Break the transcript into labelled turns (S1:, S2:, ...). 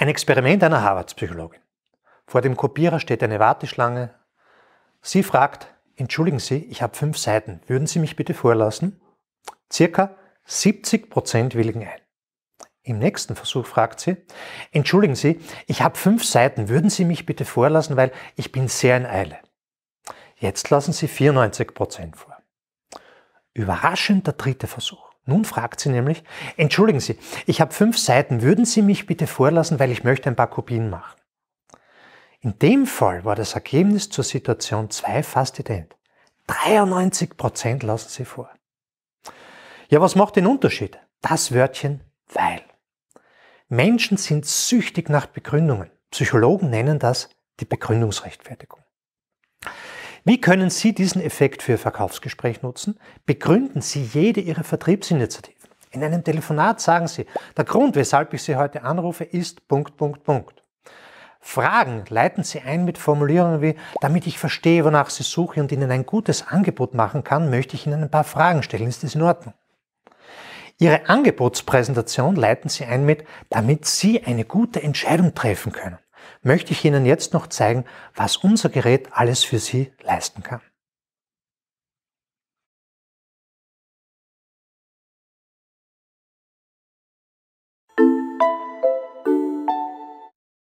S1: Ein Experiment einer Harvard-Psychologin. Vor dem Kopierer steht eine Warteschlange. Sie fragt, entschuldigen Sie, ich habe fünf Seiten, würden Sie mich bitte vorlassen? Circa 70 Prozent willigen ein. Im nächsten Versuch fragt sie, entschuldigen Sie, ich habe fünf Seiten, würden Sie mich bitte vorlassen, weil ich bin sehr in Eile. Jetzt lassen Sie 94 Prozent vor. Überraschend der dritte Versuch. Nun fragt sie nämlich, entschuldigen Sie, ich habe fünf Seiten, würden Sie mich bitte vorlassen, weil ich möchte ein paar Kopien machen. In dem Fall war das Ergebnis zur Situation 2 fast ident. 93% Prozent lassen sie vor. Ja, was macht den Unterschied? Das Wörtchen weil. Menschen sind süchtig nach Begründungen. Psychologen nennen das die Begründungsrechtfertigung. Wie können Sie diesen Effekt für Ihr Verkaufsgespräch nutzen? Begründen Sie jede Ihrer Vertriebsinitiativen. In einem Telefonat sagen Sie, der Grund, weshalb ich Sie heute anrufe, ist Punkt, Punkt, Punkt. Fragen leiten Sie ein mit Formulierungen wie, damit ich verstehe, wonach Sie suchen und Ihnen ein gutes Angebot machen kann, möchte ich Ihnen ein paar Fragen stellen. Ist das in Ordnung? Ihre Angebotspräsentation leiten Sie ein mit, damit Sie eine gute Entscheidung treffen können möchte ich Ihnen jetzt noch zeigen, was unser Gerät alles für Sie leisten kann.